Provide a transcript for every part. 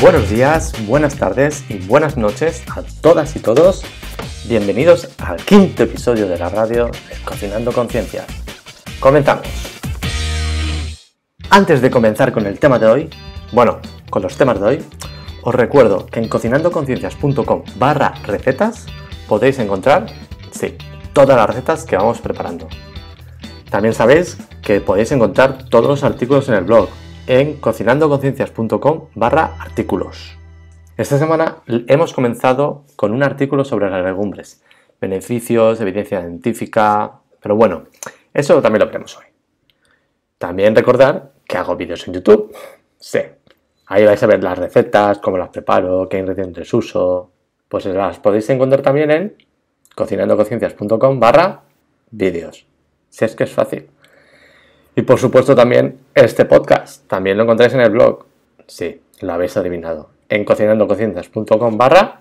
Buenos días, buenas tardes y buenas noches a todas y todos. Bienvenidos al quinto episodio de la radio Cocinando Conciencias. Comentamos. Antes de comenzar con el tema de hoy, bueno, con los temas de hoy, os recuerdo que en cocinandoconciencias.com barra recetas podéis encontrar, sí, todas las recetas que vamos preparando. También sabéis que podéis encontrar todos los artículos en el blog, en cocinandoconciencias.com barra artículos. Esta semana hemos comenzado con un artículo sobre las legumbres, beneficios, evidencia científica, pero bueno, eso también lo veremos hoy. También recordar que hago vídeos en YouTube. Sí, ahí vais a ver las recetas, cómo las preparo, qué ingredientes uso. Pues las podéis encontrar también en cocinandoconciencias.com barra vídeos. Si es que es fácil. Y por supuesto también este podcast, también lo encontráis en el blog. Sí, lo habéis adivinado. En cocinandoconcienciascom barra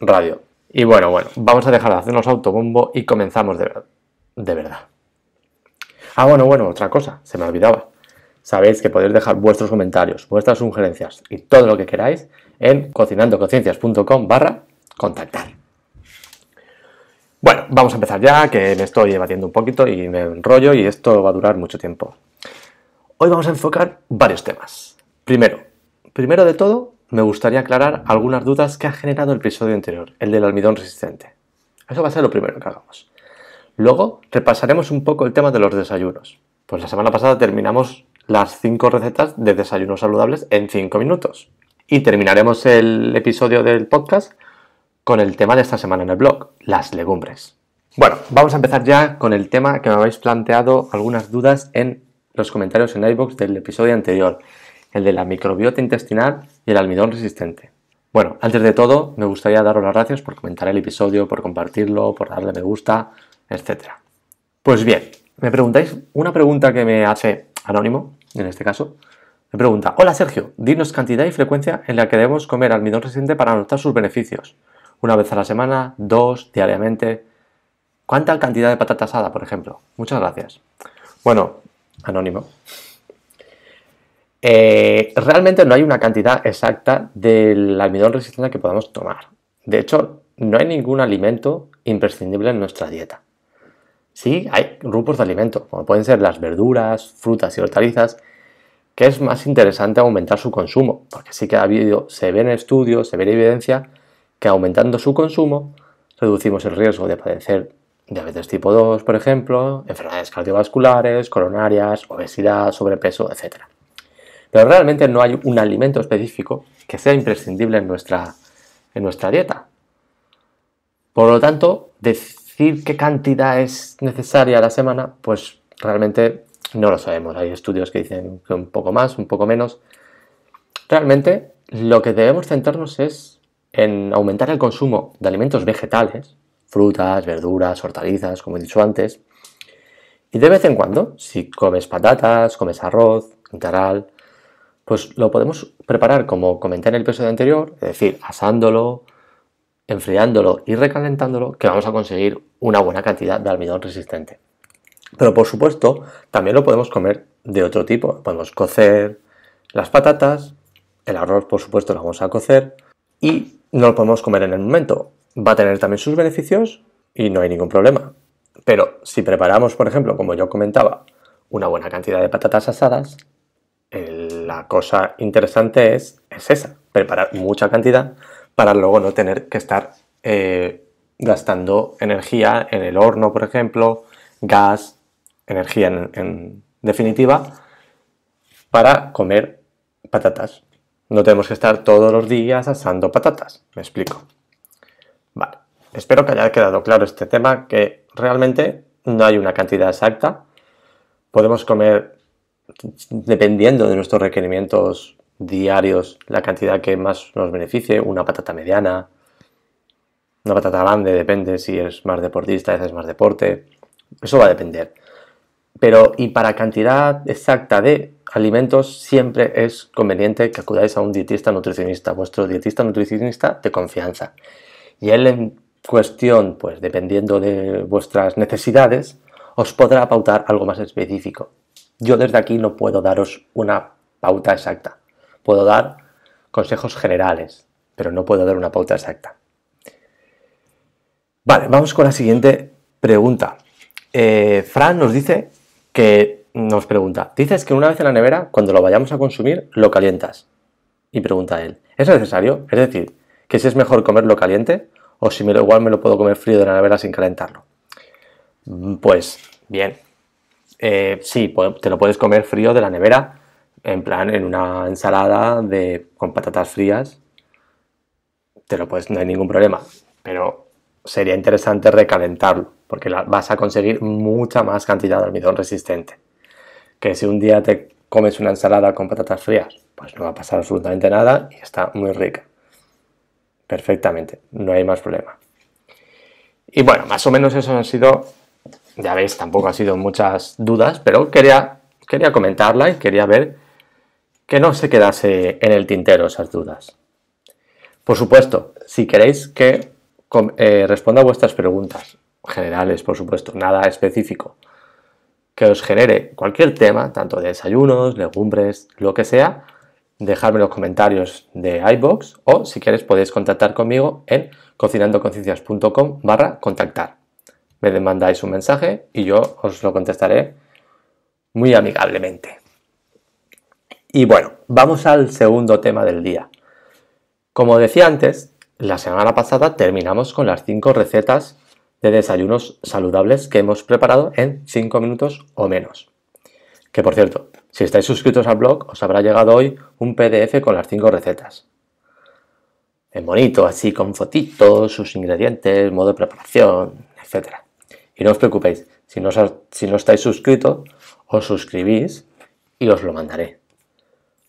radio. Y bueno, bueno, vamos a dejar de hacernos autobombo y comenzamos de, de verdad. Ah, bueno, bueno, otra cosa, se me olvidaba. Sabéis que podéis dejar vuestros comentarios, vuestras sugerencias y todo lo que queráis en cocinandoconcienciascom barra contactar. Bueno, vamos a empezar ya, que me estoy evadiendo un poquito y me enrollo y esto va a durar mucho tiempo. Hoy vamos a enfocar varios temas. Primero, primero de todo, me gustaría aclarar algunas dudas que ha generado el episodio anterior, el del almidón resistente. Eso va a ser lo primero que hagamos. Luego repasaremos un poco el tema de los desayunos. Pues la semana pasada terminamos las 5 recetas de desayunos saludables en 5 minutos. Y terminaremos el episodio del podcast con el tema de esta semana en el blog, las legumbres. Bueno, vamos a empezar ya con el tema que me habéis planteado algunas dudas en los comentarios en iBox del episodio anterior, el de la microbiota intestinal y el almidón resistente. Bueno, antes de todo, me gustaría daros las gracias por comentar el episodio, por compartirlo, por darle me gusta, etc. Pues bien, me preguntáis una pregunta que me hace Anónimo, en este caso. Me pregunta, hola Sergio, dinos cantidad y frecuencia en la que debemos comer almidón resistente para notar sus beneficios una vez a la semana, dos diariamente. ¿Cuánta cantidad de patata asada, por ejemplo? Muchas gracias. Bueno, anónimo. Eh, realmente no hay una cantidad exacta del almidón resistente que podamos tomar. De hecho, no hay ningún alimento imprescindible en nuestra dieta. Sí, hay grupos de alimentos, como pueden ser las verduras, frutas y hortalizas, que es más interesante aumentar su consumo, porque sí que ha habido, se ven estudios, se ve evidencia que aumentando su consumo reducimos el riesgo de padecer diabetes tipo 2, por ejemplo, enfermedades cardiovasculares, coronarias, obesidad, sobrepeso, etc. Pero realmente no hay un alimento específico que sea imprescindible en nuestra, en nuestra dieta. Por lo tanto, decir qué cantidad es necesaria a la semana, pues realmente no lo sabemos. Hay estudios que dicen que un poco más, un poco menos. Realmente lo que debemos centrarnos es en aumentar el consumo de alimentos vegetales, frutas, verduras, hortalizas, como he dicho antes, y de vez en cuando, si comes patatas, comes arroz, interal, pues lo podemos preparar como comenté en el episodio anterior, es decir, asándolo, enfriándolo y recalentándolo, que vamos a conseguir una buena cantidad de almidón resistente. Pero por supuesto, también lo podemos comer de otro tipo. Podemos cocer las patatas, el arroz por supuesto lo vamos a cocer y no lo podemos comer en el momento. Va a tener también sus beneficios y no hay ningún problema. Pero si preparamos, por ejemplo, como yo comentaba, una buena cantidad de patatas asadas, la cosa interesante es, es esa, preparar mucha cantidad para luego no tener que estar eh, gastando energía en el horno, por ejemplo, gas, energía en, en definitiva, para comer patatas. No tenemos que estar todos los días asando patatas. Me explico. Vale. Espero que haya quedado claro este tema, que realmente no hay una cantidad exacta. Podemos comer, dependiendo de nuestros requerimientos diarios, la cantidad que más nos beneficie, una patata mediana, una patata grande, depende si es más deportista, es más deporte. Eso va a depender. Pero y para cantidad exacta de alimentos siempre es conveniente que acudáis a un dietista nutricionista, vuestro dietista nutricionista de confianza. Y él en cuestión, pues dependiendo de vuestras necesidades, os podrá pautar algo más específico. Yo desde aquí no puedo daros una pauta exacta. Puedo dar consejos generales, pero no puedo dar una pauta exacta. Vale, vamos con la siguiente pregunta. Eh, Fran nos dice que nos pregunta, dices que una vez en la nevera, cuando lo vayamos a consumir, lo calientas. Y pregunta él, ¿es necesario? Es decir, que si es mejor comerlo caliente o si me lo, igual me lo puedo comer frío de la nevera sin calentarlo. Mm, pues bien, eh, sí, te lo puedes comer frío de la nevera, en plan en una ensalada de, con patatas frías, te lo puedes, no hay ningún problema, pero sería interesante recalentarlo porque vas a conseguir mucha más cantidad de almidón resistente. Que si un día te comes una ensalada con patatas frías, pues no va a pasar absolutamente nada y está muy rica. Perfectamente, no hay más problema. Y bueno, más o menos eso han sido, ya veis, tampoco han sido muchas dudas, pero quería, quería comentarla y quería ver que no se quedase en el tintero esas dudas. Por supuesto, si queréis que eh, responda a vuestras preguntas generales, por supuesto, nada específico, que os genere cualquier tema, tanto de desayunos, legumbres, lo que sea, dejadme los comentarios de iBox o si quieres, podéis contactar conmigo en cocinandoconciencias.com barra contactar. Me demandáis un mensaje y yo os lo contestaré muy amigablemente. Y bueno, vamos al segundo tema del día. Como decía antes, la semana pasada terminamos con las cinco recetas de desayunos saludables que hemos preparado en 5 minutos o menos. Que por cierto, si estáis suscritos al blog, os habrá llegado hoy un PDF con las 5 recetas. En bonito, así con fotitos, sus ingredientes, modo de preparación, etc. Y no os preocupéis, si no, si no estáis suscritos, os suscribís y os lo mandaré.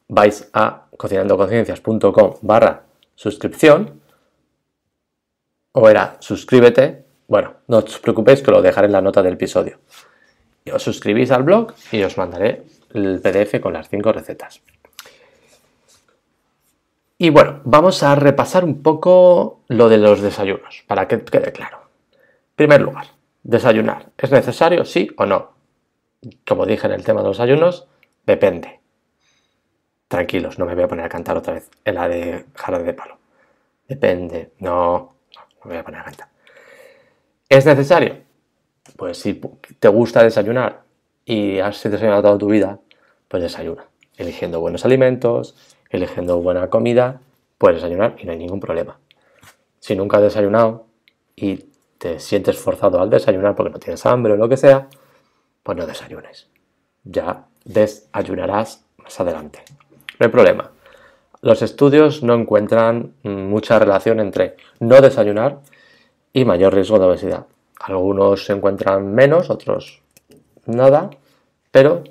Vais a cocinandoconciencias.com barra suscripción o era suscríbete bueno, no os preocupéis que lo dejaré en la nota del episodio. Os suscribís al blog y os mandaré el PDF con las cinco recetas. Y bueno, vamos a repasar un poco lo de los desayunos, para que quede claro. En primer lugar, desayunar. ¿Es necesario, sí o no? Como dije en el tema de los ayunos, depende. Tranquilos, no me voy a poner a cantar otra vez el la de jarabe de palo. Depende, no, no, no me voy a poner a cantar. ¿Es necesario? Pues si te gusta desayunar y has desayunado toda tu vida, pues desayuna. Eligiendo buenos alimentos, eligiendo buena comida, puedes desayunar y no hay ningún problema. Si nunca has desayunado y te sientes forzado al desayunar porque no tienes hambre o lo que sea, pues no desayunes. Ya desayunarás más adelante. No hay problema. Los estudios no encuentran mucha relación entre no desayunar y mayor riesgo de obesidad. Algunos se encuentran menos, otros nada, pero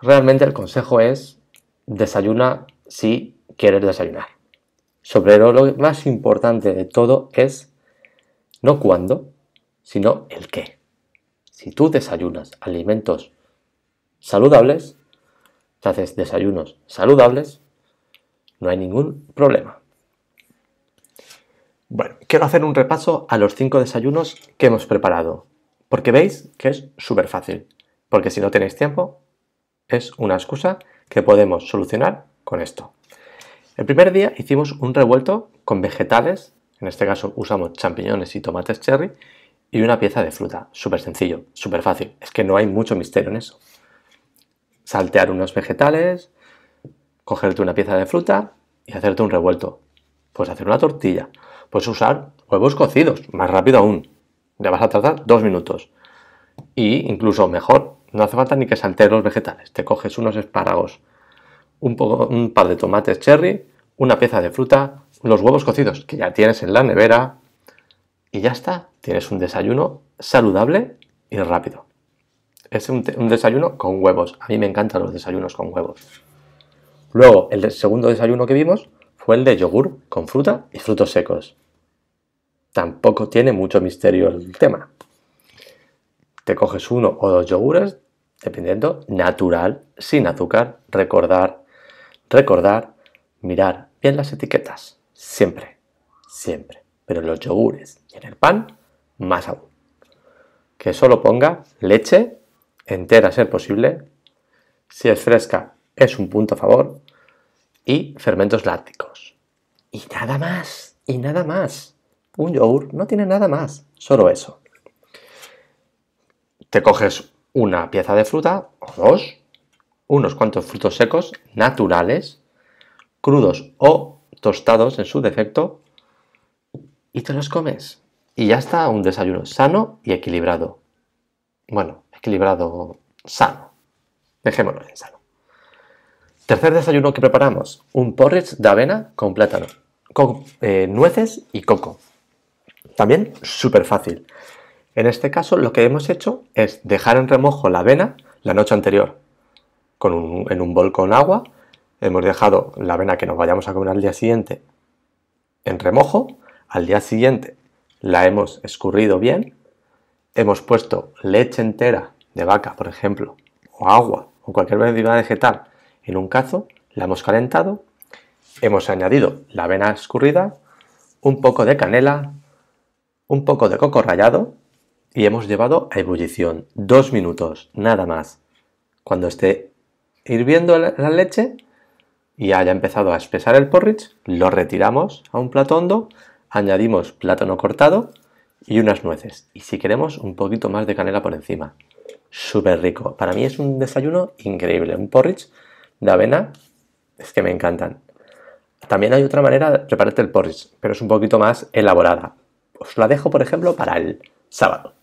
realmente el consejo es desayuna si quieres desayunar. Sobre lo más importante de todo es no cuándo, sino el qué. Si tú desayunas alimentos saludables, haces desayunos saludables, no hay ningún problema. Bueno, quiero hacer un repaso a los cinco desayunos que hemos preparado, porque veis que es súper fácil, porque si no tenéis tiempo, es una excusa que podemos solucionar con esto. El primer día hicimos un revuelto con vegetales, en este caso usamos champiñones y tomates cherry, y una pieza de fruta, súper sencillo, súper fácil, es que no hay mucho misterio en eso. Saltear unos vegetales, cogerte una pieza de fruta y hacerte un revuelto. Pues hacer una tortilla, puedes usar huevos cocidos, más rápido aún. Le vas a tardar dos minutos. Y incluso mejor, no hace falta ni que saltees los vegetales. Te coges unos espárragos, un, poco, un par de tomates cherry, una pieza de fruta, los huevos cocidos que ya tienes en la nevera y ya está. Tienes un desayuno saludable y rápido. Es un desayuno con huevos. A mí me encantan los desayunos con huevos. Luego, el segundo desayuno que vimos de yogur con fruta y frutos secos. Tampoco tiene mucho misterio el tema. Te coges uno o dos yogures, dependiendo, natural, sin azúcar, recordar, recordar, mirar bien las etiquetas, siempre, siempre. Pero en los yogures y en el pan, más aún. Que solo ponga leche, entera a ser posible, si es fresca es un punto a favor, y fermentos lácticos. Y nada más, y nada más. Un yogur no tiene nada más, solo eso. Te coges una pieza de fruta o dos, unos cuantos frutos secos naturales, crudos o tostados en su defecto, y te los comes. Y ya está un desayuno sano y equilibrado. Bueno, equilibrado sano. Dejémoslo en sano. Tercer desayuno que preparamos, un porridge de avena con plátano, con eh, nueces y coco. También súper fácil. En este caso lo que hemos hecho es dejar en remojo la avena la noche anterior. Con en un bol con agua hemos dejado la avena que nos vayamos a comer al día siguiente en remojo. Al día siguiente la hemos escurrido bien. Hemos puesto leche entera de vaca, por ejemplo, o agua o cualquier bebida vegetal en un cazo, la hemos calentado, hemos añadido la avena escurrida, un poco de canela, un poco de coco rallado y hemos llevado a ebullición. Dos minutos, nada más. Cuando esté hirviendo la leche y haya empezado a espesar el porridge, lo retiramos a un plato hondo, añadimos plátano cortado y unas nueces. Y si queremos, un poquito más de canela por encima. Súper rico. Para mí es un desayuno increíble. Un porridge de avena, es que me encantan. También hay otra manera de prepararte el porridge, pero es un poquito más elaborada. Os la dejo, por ejemplo, para el sábado,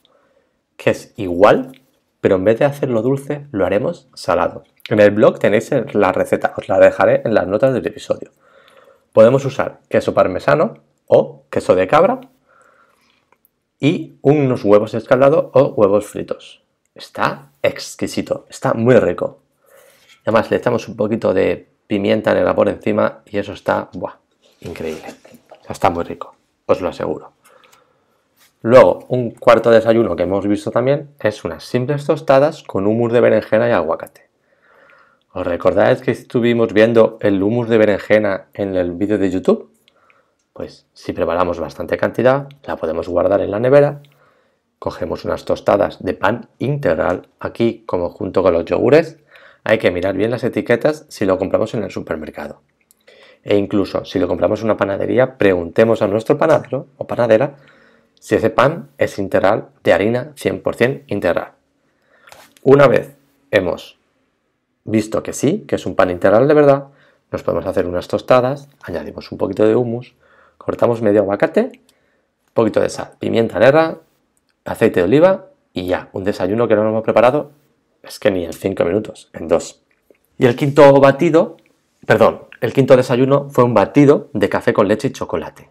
que es igual, pero en vez de hacerlo dulce, lo haremos salado. En el blog tenéis la receta, os la dejaré en las notas del episodio. Podemos usar queso parmesano o queso de cabra y unos huevos escaldados o huevos fritos. Está exquisito, está muy rico. Además, le echamos un poquito de pimienta en el por encima y eso está, Increíble. Está muy rico, os lo aseguro. Luego, un cuarto desayuno que hemos visto también es unas simples tostadas con humus de berenjena y aguacate. ¿Os recordáis que estuvimos viendo el humus de berenjena en el vídeo de YouTube? Pues si preparamos bastante cantidad, la podemos guardar en la nevera, cogemos unas tostadas de pan integral, aquí como junto con los yogures, hay que mirar bien las etiquetas si lo compramos en el supermercado. E incluso si lo compramos en una panadería, preguntemos a nuestro panadero o panadera si ese pan es integral de harina 100% integral. Una vez hemos visto que sí, que es un pan integral de verdad, nos podemos hacer unas tostadas, añadimos un poquito de humus, cortamos medio aguacate, un poquito de sal, pimienta negra, aceite de oliva y ya, un desayuno que no nos hemos preparado es que ni en cinco minutos, en dos. Y el quinto batido, perdón, el quinto desayuno fue un batido de café con leche y chocolate.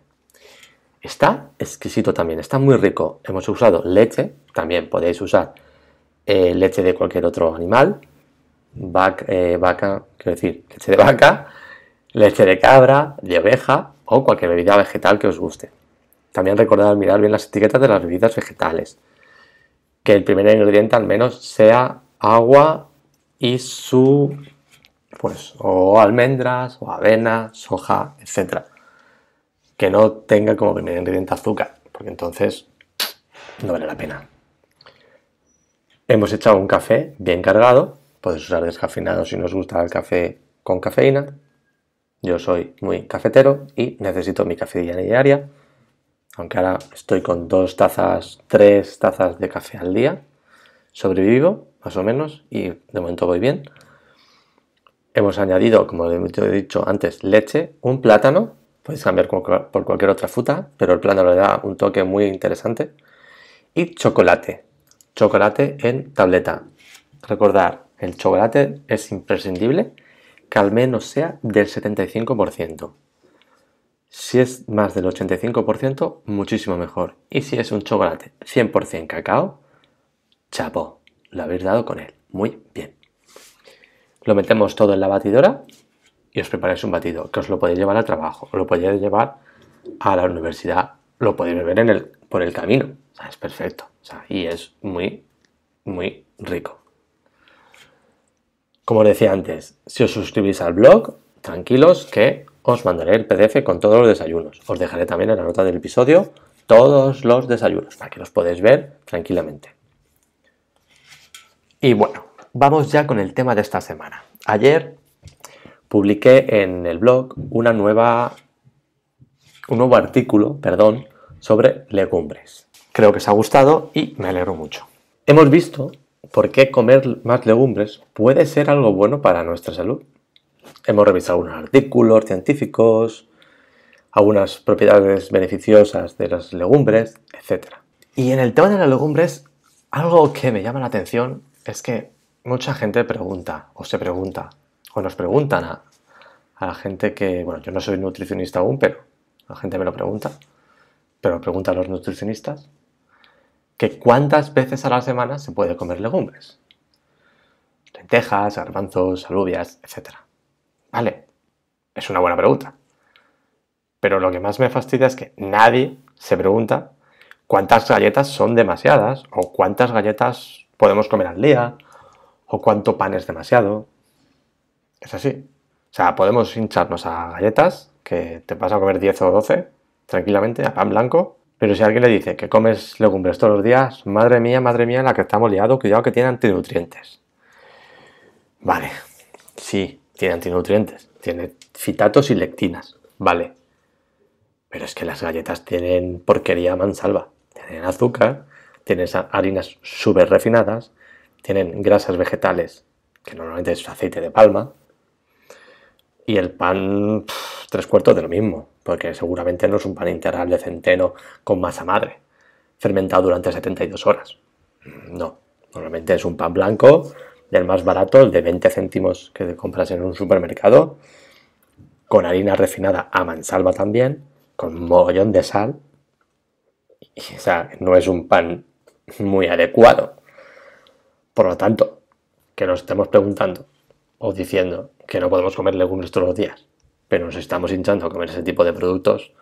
Está exquisito también, está muy rico. Hemos usado leche, también podéis usar eh, leche de cualquier otro animal, eh, vaca, quiero decir, leche de vaca, leche de cabra, de oveja o cualquier bebida vegetal que os guste. También recordad mirar bien las etiquetas de las bebidas vegetales. Que el primer ingrediente al menos sea agua y su, pues, o almendras, o avena, soja, etcétera Que no tenga como primer ingrediente azúcar, porque entonces no vale la pena. Hemos echado un café bien cargado, podéis usar descafeinado si nos gusta el café con cafeína. Yo soy muy cafetero y necesito mi café diaria, aunque ahora estoy con dos tazas, tres tazas de café al día, sobrevivo más o menos, y de momento voy bien. Hemos añadido, como he dicho antes, leche, un plátano, podéis cambiar por cualquier otra fruta, pero el plátano le da un toque muy interesante, y chocolate, chocolate en tableta. Recordar, el chocolate es imprescindible que al menos sea del 75%. Si es más del 85%, muchísimo mejor. Y si es un chocolate 100% cacao, chapo lo habéis dado con él. Muy bien. Lo metemos todo en la batidora y os preparáis un batido que os lo podéis llevar al trabajo, lo podéis llevar a la universidad, lo podéis beber en el, por el camino. es perfecto. y es muy, muy rico. Como decía antes, si os suscribís al blog, tranquilos que os mandaré el PDF con todos los desayunos. Os dejaré también en la nota del episodio todos los desayunos para que los podáis ver tranquilamente. Y bueno, vamos ya con el tema de esta semana. Ayer publiqué en el blog una nueva, un nuevo artículo, perdón, sobre legumbres. Creo que os ha gustado y me alegro mucho. Hemos visto por qué comer más legumbres puede ser algo bueno para nuestra salud. Hemos revisado unos artículos científicos, algunas propiedades beneficiosas de las legumbres, etc. Y en el tema de las legumbres, algo que me llama la atención es que mucha gente pregunta, o se pregunta, o nos preguntan a, la gente que, bueno, yo no soy nutricionista aún, pero la gente me lo pregunta, pero pregunta a los nutricionistas, que cuántas veces a la semana se puede comer legumbres. Lentejas, garbanzos, alubias, etc. Vale, es una buena pregunta. Pero lo que más me fastidia es que nadie se pregunta cuántas galletas son demasiadas o cuántas galletas podemos comer al día, o cuánto pan es demasiado. Es así. O sea, podemos hincharnos a galletas, que te vas a comer 10 o 12, tranquilamente, a pan blanco, pero si alguien le dice que comes legumbres todos los días, madre mía, madre mía, la que estamos liados, cuidado que tiene antinutrientes. Vale, sí, tiene antinutrientes, tiene fitatos y lectinas, vale. Pero es que las galletas tienen porquería mansalva, tienen azúcar, tienen harinas súper refinadas, tienen grasas vegetales, que normalmente es aceite de palma, y el pan tres cuartos de lo mismo, porque seguramente no es un pan integral de centeno con masa madre, fermentado durante 72 horas. No, normalmente es un pan blanco, del más barato, el de 20 céntimos que compras en un supermercado, con harina refinada a mansalva también, con mogollón de sal. Y, o sea, no es un pan muy adecuado. Por lo tanto, que nos estemos preguntando o diciendo que no podemos comer legumbres todos los días, pero nos estamos hinchando a comer ese tipo de productos,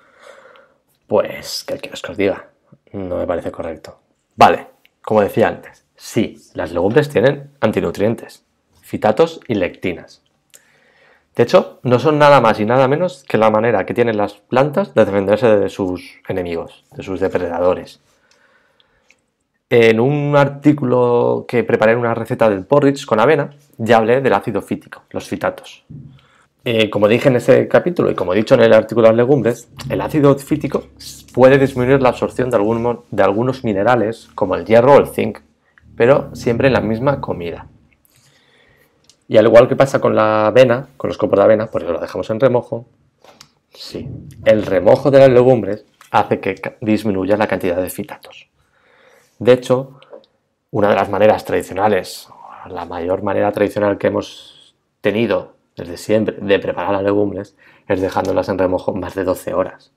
pues, que el que os diga? No me parece correcto. Vale, como decía antes, sí, las legumbres tienen antinutrientes, fitatos y lectinas. De hecho, no son nada más y nada menos que la manera que tienen las plantas de defenderse de sus enemigos, de sus depredadores. En un artículo que preparé en una receta del porridge con avena, ya hablé del ácido fítico, los fitatos. Eh, como dije en ese capítulo y como he dicho en el artículo de las legumbres, el ácido fítico puede disminuir la absorción de, de algunos minerales como el hierro o el zinc, pero siempre en la misma comida. Y al igual que pasa con la avena, con los copos de avena, por lo dejamos en remojo, sí, el remojo de las legumbres hace que disminuya la cantidad de fitatos. De hecho, una de las maneras tradicionales, la mayor manera tradicional que hemos tenido desde siempre de preparar las legumbres es dejándolas en remojo más de 12 horas.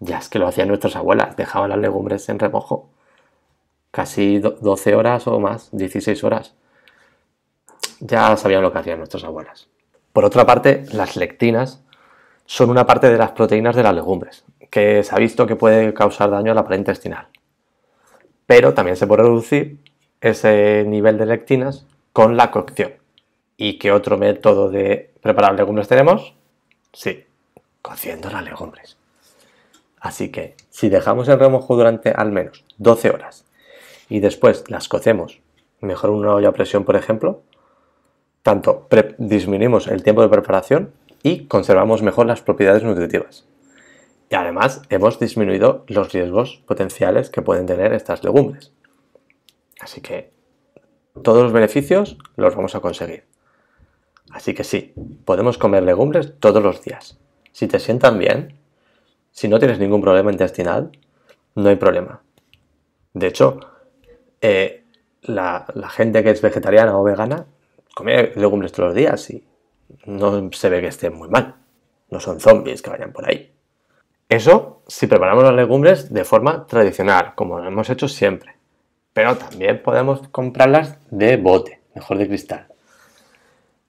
Ya es que lo hacían nuestras abuelas, dejaban las legumbres en remojo casi 12 horas o más, 16 horas. Ya sabían lo que hacían nuestras abuelas. Por otra parte, las lectinas son una parte de las proteínas de las legumbres, que se ha visto que puede causar daño a la pared intestinal pero también se puede reducir ese nivel de lectinas con la cocción. ¿Y qué otro método de preparar legumbres tenemos? Sí, cociendo las legumbres. Así que si dejamos el remojo durante al menos 12 horas y después las cocemos, mejor una olla a presión, por ejemplo, tanto disminuimos el tiempo de preparación y conservamos mejor las propiedades nutritivas. Y además hemos disminuido los riesgos potenciales que pueden tener estas legumbres. Así que todos los beneficios los vamos a conseguir. Así que sí, podemos comer legumbres todos los días. Si te sientan bien, si no tienes ningún problema intestinal, no hay problema. De hecho, eh, la, la, gente que es vegetariana o vegana come legumbres todos los días y no se ve que estén muy mal. No son zombies que vayan por ahí. Eso si preparamos las legumbres de forma tradicional, como lo hemos hecho siempre. Pero también podemos comprarlas de bote, mejor de cristal.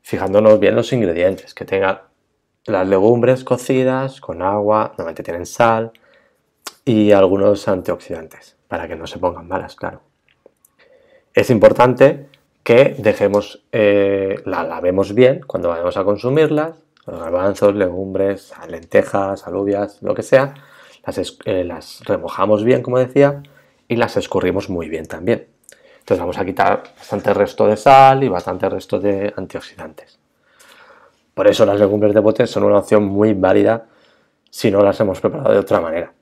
Fijándonos bien los ingredientes, que tengan las legumbres cocidas con agua, normalmente tienen sal y algunos antioxidantes, para que no se pongan malas, claro. Es importante que dejemos, eh, la lavemos bien cuando vayamos a consumirlas los garbanzos, legumbres, lentejas, alubias, lo que sea, eh, las, remojamos bien, como decía, y las escurrimos muy bien también. Entonces vamos a quitar bastante resto de sal y bastante resto de antioxidantes. Por eso las legumbres de botes son una opción muy válida si no las hemos preparado de otra manera.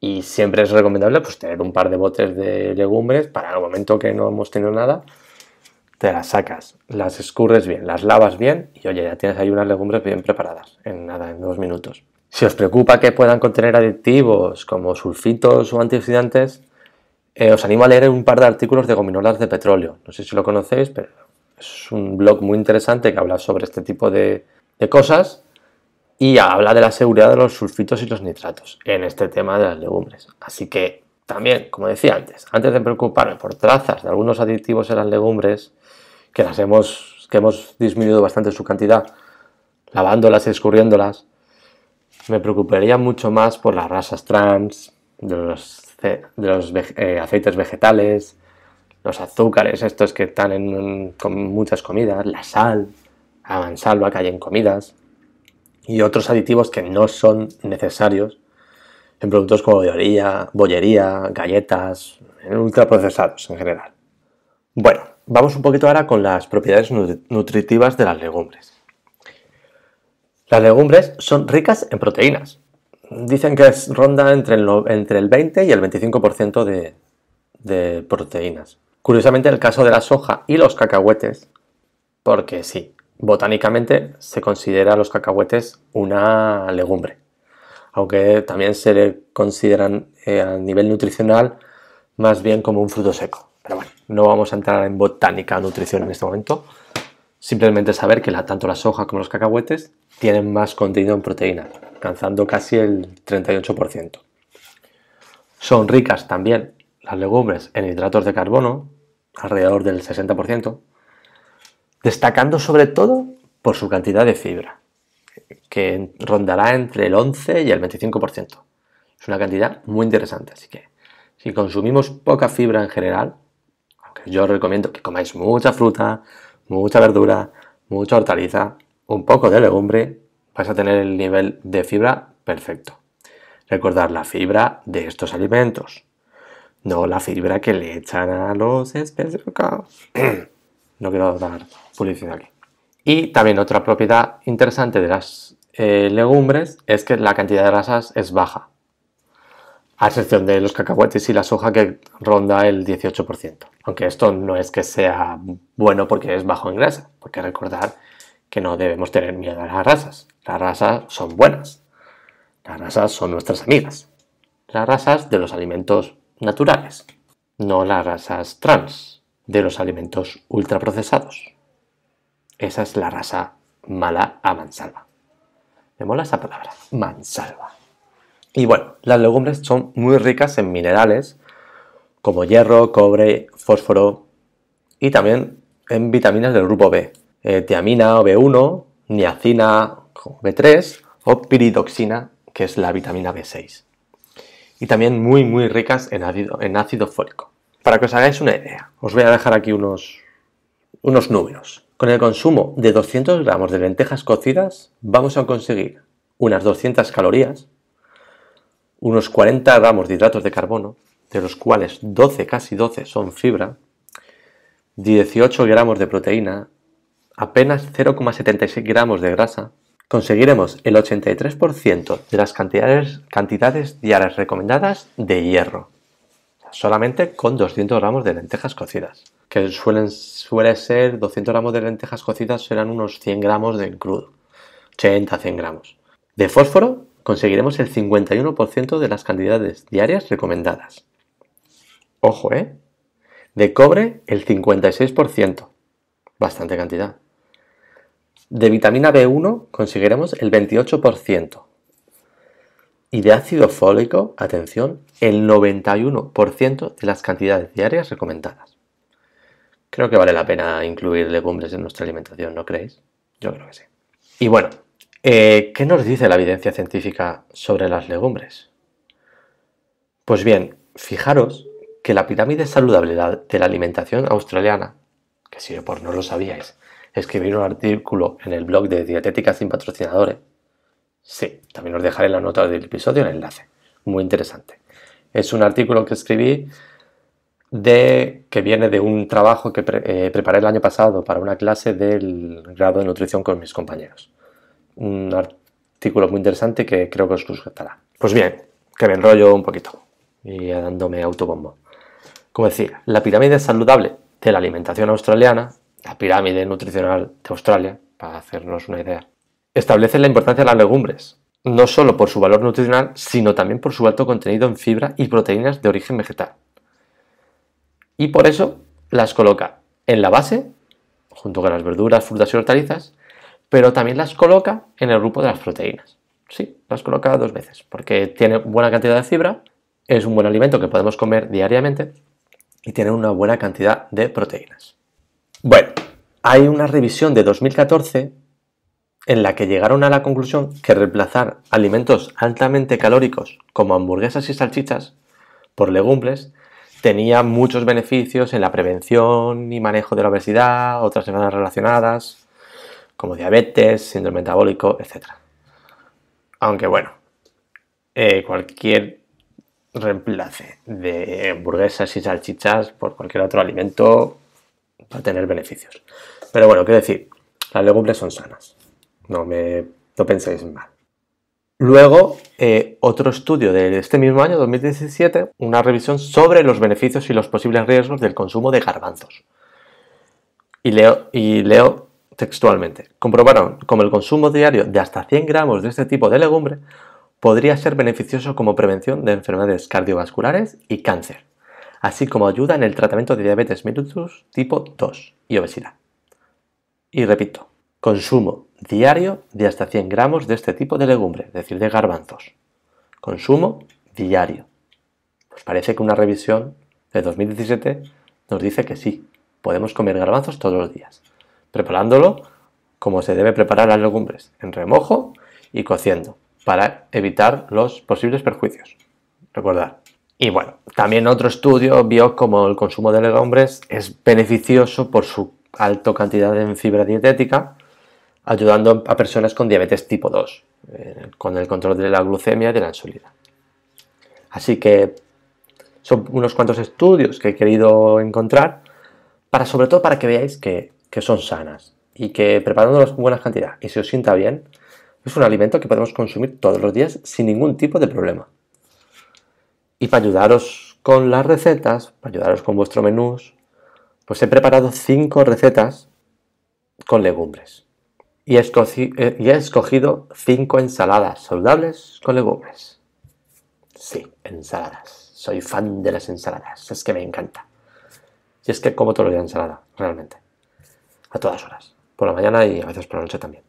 Y siempre es recomendable pues, tener un par de botes de legumbres para el momento que no hemos tenido nada, te las sacas, las escurres bien, las lavas bien y oye, ya tienes ahí unas legumbres bien preparadas, en nada, en dos minutos. Si os preocupa que puedan contener aditivos como sulfitos o antioxidantes, eh, os animo a leer un par de artículos de gominolas de petróleo. No sé si lo conocéis, pero es un blog muy interesante que habla sobre este tipo de, de cosas y habla de la seguridad de los sulfitos y los nitratos en este tema de las legumbres. Así que también, como decía antes, antes de preocuparme por trazas de algunos aditivos en las legumbres, que las hemos, que hemos disminuido bastante su cantidad, lavándolas y escurriéndolas, me preocuparía mucho más por las razas trans, de los, de los eh, aceites vegetales, los azúcares, estos que están en, muchas comidas, la sal, la salva que hay en comidas, y otros aditivos que no son necesarios en productos como bollería, bollería galletas, en ultraprocesados en general. Bueno, vamos un poquito ahora con las propiedades nutritivas de las legumbres. Las legumbres son ricas en proteínas. Dicen que es ronda entre el, entre el 20 y el 25% de, proteínas. Curiosamente, el caso de la soja y los cacahuetes, porque sí, botánicamente se considera a los cacahuetes una legumbre, aunque también se le consideran eh, a nivel nutricional más bien como un fruto seco. Pero bueno, no vamos a entrar en botánica, nutrición en este momento. Simplemente saber que tanto las soja como los cacahuetes tienen más contenido en proteína, alcanzando casi el 38%. Son ricas también las legumbres en hidratos de carbono, alrededor del 60%, destacando sobre todo por su cantidad de fibra, que rondará entre el 11 y el 25%. Es una cantidad muy interesante, así que si consumimos poca fibra en general, yo os recomiendo que comáis mucha fruta, mucha verdura, mucha hortaliza, un poco de legumbre, vais a tener el nivel de fibra perfecto. Recordar la fibra de estos alimentos, no la fibra que le echan a los especializados. no quiero dar publicidad aquí. Y también otra propiedad interesante de las eh, legumbres es que la cantidad de grasas es baja a excepción de los cacahuetes y la soja que ronda el 18%. Aunque esto no es que sea bueno porque es bajo en grasa, porque recordar que no debemos tener miedo a las razas. Las razas son buenas. Las razas son nuestras amigas. Las razas de los alimentos naturales, no las razas trans de los alimentos ultraprocesados. Esa es la raza mala a mansalva. Me mola esa palabra, mansalva. Y bueno, las legumbres son muy ricas en minerales como hierro, cobre, fósforo y también en vitaminas del grupo B, eh, tiamina o B1, niacina o B3 o piridoxina, que es la vitamina B6. Y también muy, muy ricas en ácido, en fólico. Para que os hagáis una idea, os voy a dejar aquí unos, unos números. Con el consumo de 200 gramos de lentejas cocidas vamos a conseguir unas 200 calorías, unos 40 gramos de hidratos de carbono, de los cuales 12, casi 12, son fibra, 18 gramos de proteína, apenas 0,76 gramos de grasa, conseguiremos el 83% de las cantidades, cantidades diarias recomendadas de hierro, solamente con 200 gramos de lentejas cocidas, que suelen suele ser 200 gramos de lentejas cocidas serán unos 100 gramos de crudo, 80-100 gramos. De fósforo, conseguiremos el 51% de las cantidades diarias recomendadas. Ojo, ¿eh? De cobre, el 56%. Bastante cantidad. De vitamina B1 conseguiremos el 28%. Y de ácido fólico, atención, el 91% de las cantidades diarias recomendadas. Creo que vale la pena incluir legumbres en nuestra alimentación, ¿no creéis? Yo creo que sí. Y bueno, eh, ¿Qué nos dice la evidencia científica sobre las legumbres? Pues bien, fijaros que la pirámide saludable de la alimentación australiana, que si por no lo sabíais, escribí un artículo en el blog de Dietética sin patrocinadores, sí, también os dejaré la nota del episodio el enlace, muy interesante. Es un artículo que escribí de, que viene de un trabajo que eh, preparé el año pasado para una clase del grado de nutrición con mis compañeros un artículo muy interesante que creo que os gustará. Pues bien, que me enrollo un poquito y dándome autobombo. Como decía, la pirámide saludable de la alimentación australiana, la pirámide nutricional de Australia, para hacernos una idea, establece la importancia de las legumbres, no solo por su valor nutricional, sino también por su alto contenido en fibra y proteínas de origen vegetal. Y por eso las coloca en la base, junto con las verduras, frutas y hortalizas, pero también las coloca en el grupo de las proteínas. Sí, las coloca dos veces, porque tiene buena cantidad de fibra, es un buen alimento que podemos comer diariamente y tiene una buena cantidad de proteínas. Bueno, hay una revisión de 2014 en la que llegaron a la conclusión que reemplazar alimentos altamente calóricos como hamburguesas y salchichas por legumbres tenía muchos beneficios en la prevención y manejo de la obesidad, otras enfermedades relacionadas, como diabetes, síndrome metabólico, etc. Aunque bueno, eh, cualquier reemplace de hamburguesas y salchichas por cualquier otro alimento va a tener beneficios. Pero bueno, quiero decir, las legumbres son sanas. No me no penséis mal. Luego, eh, otro estudio de este mismo año, 2017, una revisión sobre los beneficios y los posibles riesgos del consumo de garbanzos. Y leo, y leo Textualmente, comprobaron cómo el consumo diario de hasta 100 gramos de este tipo de legumbre podría ser beneficioso como prevención de enfermedades cardiovasculares y cáncer, así como ayuda en el tratamiento de diabetes mellitus tipo 2 y obesidad. Y repito, consumo diario de hasta 100 gramos de este tipo de legumbre, es decir, de garbanzos. Consumo diario. Pues parece que una revisión de 2017 nos dice que sí, podemos comer garbanzos todos los días preparándolo como se debe preparar las legumbres, en remojo y cociendo, para evitar los posibles perjuicios. Recordar. Y bueno, también otro estudio vio como el consumo de legumbres es beneficioso por su alta cantidad en fibra dietética, ayudando a personas con diabetes tipo 2, con el control de la glucemia y de la insulina. Así que son unos cuantos estudios que he querido encontrar, para sobre todo para que veáis que que son sanas y que preparándolas con buena cantidad y se os sienta bien, es un alimento que podemos consumir todos los días sin ningún tipo de problema. Y para ayudaros con las recetas, para ayudaros con vuestro menú, pues he preparado cinco recetas con legumbres. Y he, escogido, eh, y he escogido cinco ensaladas saludables con legumbres. Sí, ensaladas. Soy fan de las ensaladas. Es que me encanta. Y es que como todo lo de ensalada, realmente a todas horas, por la mañana y a veces por la noche también.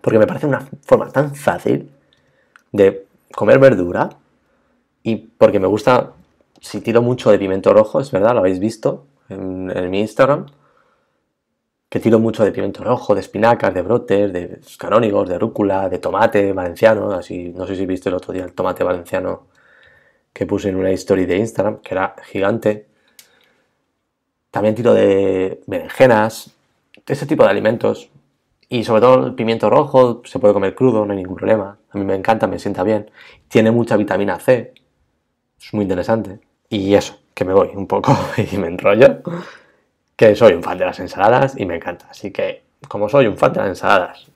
Porque me parece una forma tan fácil de comer verdura y porque me gusta, si tiro mucho de pimiento rojo, es verdad, lo habéis visto en, mi Instagram, que tiro mucho de pimiento rojo, de espinacas, de brotes, de canónigos, de rúcula, de tomate valenciano, así, no sé si viste el otro día el tomate valenciano que puse en una historia de Instagram, que era gigante, también tiro de berenjenas, ese tipo de alimentos. Y sobre todo el pimiento rojo se puede comer crudo, no hay ningún problema. A mí me encanta, me sienta bien. Tiene mucha vitamina C. Es muy interesante. Y eso, que me voy un poco y me enrollo. Que soy un fan de las ensaladas y me encanta. Así que, como soy un fan de las ensaladas,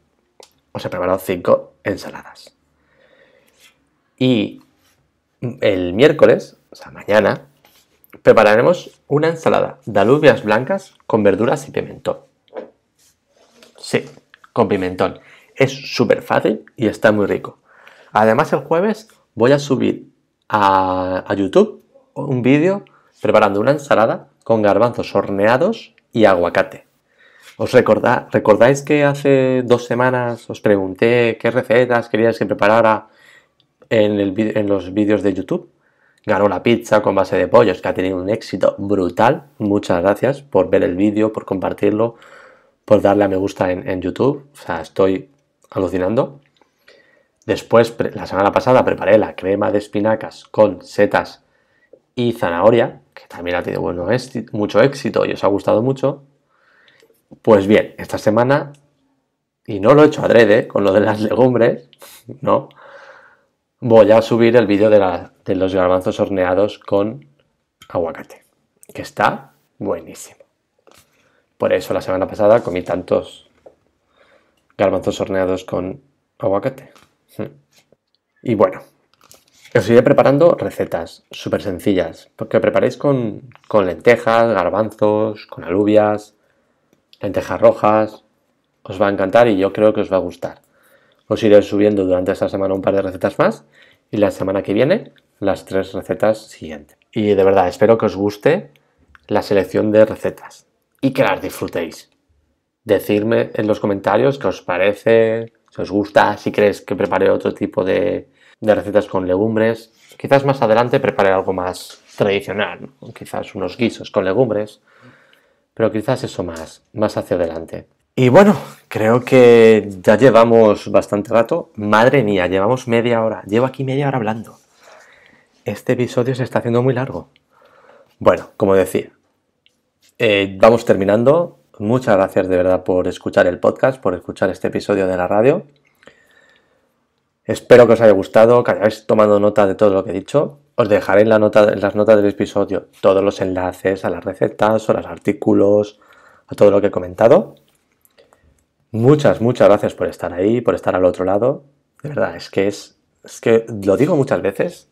os he preparado cinco ensaladas. Y el miércoles, o sea, mañana, prepararemos una ensalada de alubias blancas con verduras y pimentón. Sí, con pimentón. Es súper fácil y está muy rico. Además, el jueves voy a subir a, YouTube un vídeo preparando una ensalada con garbanzos horneados y aguacate. ¿Os recordáis que hace dos semanas os pregunté qué recetas queríais que preparara en los vídeos de YouTube? ganó la pizza con base de pollos, que ha tenido un éxito brutal. Muchas gracias por ver el vídeo, por compartirlo, por darle a me gusta en, YouTube. O sea, estoy alucinando. Después, la semana pasada preparé la crema de espinacas con setas y zanahoria, que también ha tenido mucho éxito y os ha gustado mucho. Pues bien, esta semana, y no lo he hecho adrede con lo de las legumbres, no, voy a subir el vídeo de, los garbanzos horneados con aguacate, que está buenísimo. Por eso la semana pasada comí tantos garbanzos horneados con aguacate. Y bueno, os iré preparando recetas súper sencillas, porque preparéis con, lentejas, garbanzos, con alubias, lentejas rojas. Os va a encantar y yo creo que os va a gustar. Os iré subiendo durante esta semana un par de recetas más y la semana que viene las tres recetas siguientes. Y de verdad, espero que os guste la selección de recetas y que las disfrutéis. Decidme en los comentarios qué os parece, si os gusta, si crees que prepare otro tipo de, recetas con legumbres. Quizás más adelante prepare algo más tradicional, quizás unos guisos con legumbres, pero quizás eso más, más hacia adelante. Y bueno, Creo que ya llevamos bastante rato. Madre mía, llevamos media hora. Llevo aquí media hora hablando. Este episodio se está haciendo muy largo. Bueno, como decía, eh, vamos terminando. Muchas gracias de verdad por escuchar el podcast, por escuchar este episodio de la radio. Espero que os haya gustado, que hayáis tomado nota de todo lo que he dicho. Os dejaré en, la nota, en las notas del episodio todos los enlaces a las recetas o a los artículos, a todo lo que he comentado. Muchas, muchas gracias por estar ahí, por estar al otro lado. De verdad, es que es, es que lo digo muchas veces,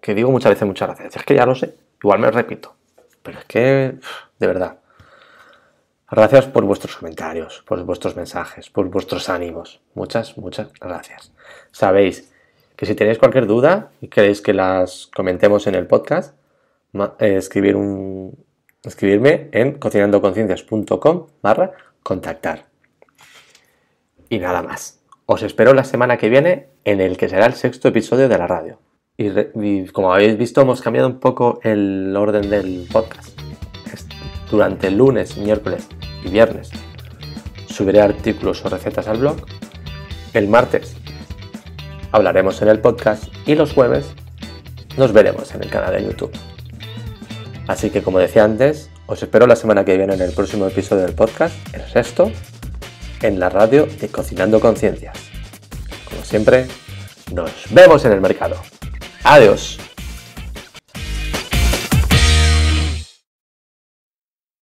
que digo muchas veces muchas gracias. Es que ya lo sé, igual me repito, pero es que, de verdad. Gracias por vuestros comentarios, por vuestros mensajes, por vuestros ánimos. Muchas, muchas gracias. Sabéis que si tenéis cualquier duda y queréis que las comentemos en el podcast, eh, escribir un, escribirme en cocinandoconciencias.com barra contactar y nada más. Os espero la semana que viene en el que será el sexto episodio de la radio. Y, como habéis visto hemos cambiado un poco el orden del podcast. Durante lunes, miércoles y viernes subiré artículos o recetas al blog. El martes hablaremos en el podcast y los jueves nos veremos en el canal de YouTube. Así que como decía antes, os espero la semana que viene en el próximo episodio del podcast, el sexto, en la radio de Cocinando Conciencias. Como siempre, nos vemos en el mercado. Adiós.